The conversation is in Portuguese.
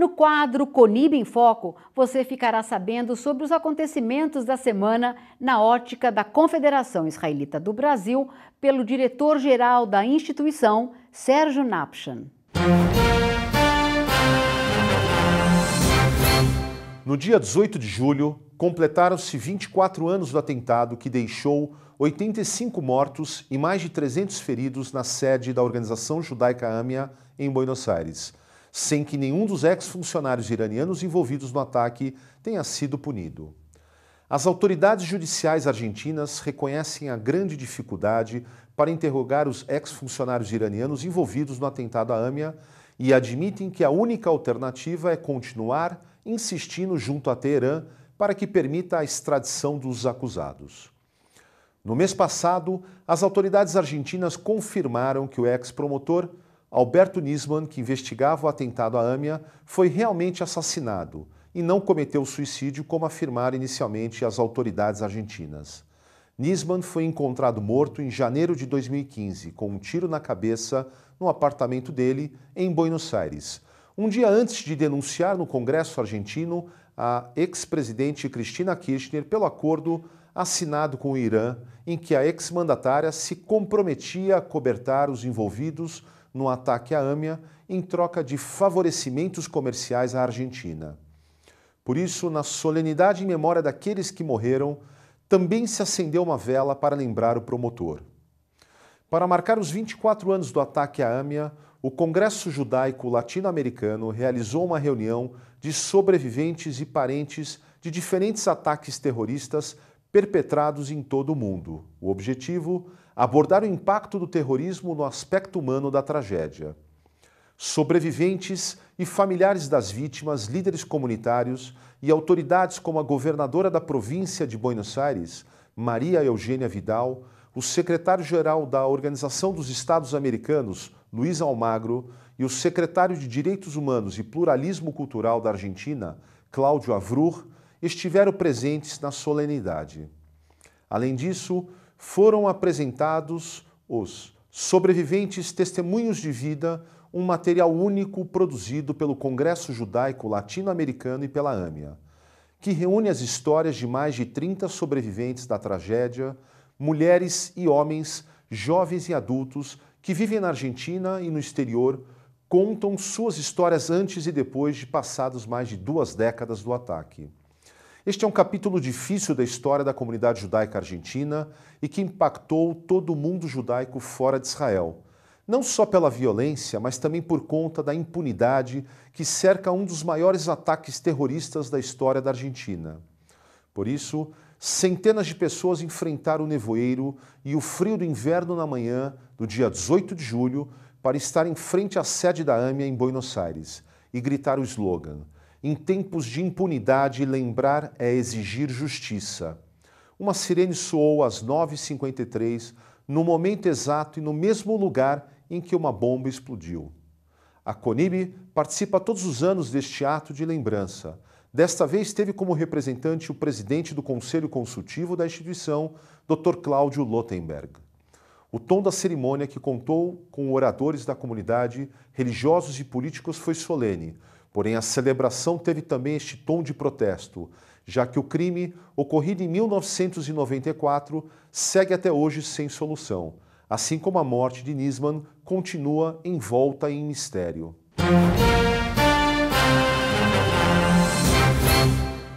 No quadro Conib em Foco, você ficará sabendo sobre os acontecimentos da semana na ótica da Confederação Israelita do Brasil, pelo diretor-geral da instituição, Sérgio Napchan. No dia 18 de julho, completaram-se 24 anos do atentado que deixou 85 mortos e mais de 300 feridos na sede da organização judaica AMIA em Buenos Aires sem que nenhum dos ex-funcionários iranianos envolvidos no ataque tenha sido punido. As autoridades judiciais argentinas reconhecem a grande dificuldade para interrogar os ex-funcionários iranianos envolvidos no atentado à AMIA e admitem que a única alternativa é continuar insistindo junto a Teherã para que permita a extradição dos acusados. No mês passado, as autoridades argentinas confirmaram que o ex-promotor Alberto Nisman, que investigava o atentado à Amia, foi realmente assassinado e não cometeu suicídio como afirmaram inicialmente as autoridades argentinas. Nisman foi encontrado morto em janeiro de 2015, com um tiro na cabeça, no apartamento dele, em Buenos Aires, um dia antes de denunciar no Congresso argentino a ex-presidente Cristina Kirchner pelo acordo assinado com o Irã, em que a ex-mandatária se comprometia a cobertar os envolvidos no ataque à AMIA em troca de favorecimentos comerciais à Argentina. Por isso, na solenidade em memória daqueles que morreram, também se acendeu uma vela para lembrar o promotor. Para marcar os 24 anos do ataque à AMIA, o Congresso Judaico Latino-Americano realizou uma reunião de sobreviventes e parentes de diferentes ataques terroristas perpetrados em todo o mundo. O objetivo: abordar o impacto do terrorismo no aspecto humano da tragédia. Sobreviventes e familiares das vítimas, líderes comunitários e autoridades como a governadora da província de Buenos Aires, Maria Eugênia Vidal, o secretário-geral da Organização dos Estados Americanos, Luiz Almagro, e o secretário de Direitos Humanos e Pluralismo Cultural da Argentina, Cláudio Avrur, estiveram presentes na solenidade. Além disso, foram apresentados os sobreviventes testemunhos de vida, um material único produzido pelo Congresso Judaico Latino-Americano e pela AMIA, que reúne as histórias de mais de 30 sobreviventes da tragédia, mulheres e homens, jovens e adultos, que vivem na Argentina e no exterior, contam suas histórias antes e depois de passados mais de duas décadas do ataque. Este é um capítulo difícil da história da comunidade judaica argentina e que impactou todo o mundo judaico fora de Israel, não só pela violência, mas também por conta da impunidade que cerca um dos maiores ataques terroristas da história da Argentina. Por isso, centenas de pessoas enfrentaram o nevoeiro e o frio do inverno na manhã do dia 18 de julho para estar em frente à sede da AMIA em Buenos Aires e gritar o slogan em tempos de impunidade, lembrar é exigir justiça. Uma sirene soou às 9h53, no momento exato e no mesmo lugar em que uma bomba explodiu. A CONIB participa todos os anos deste ato de lembrança. Desta vez teve como representante o presidente do Conselho Consultivo da instituição, Dr. Cláudio Lotenberg. O tom da cerimônia, que contou com oradores da comunidade, religiosos e políticos, foi solene, Porém, a celebração teve também este tom de protesto, já que o crime, ocorrido em 1994, segue até hoje sem solução, assim como a morte de Nisman continua envolta em mistério.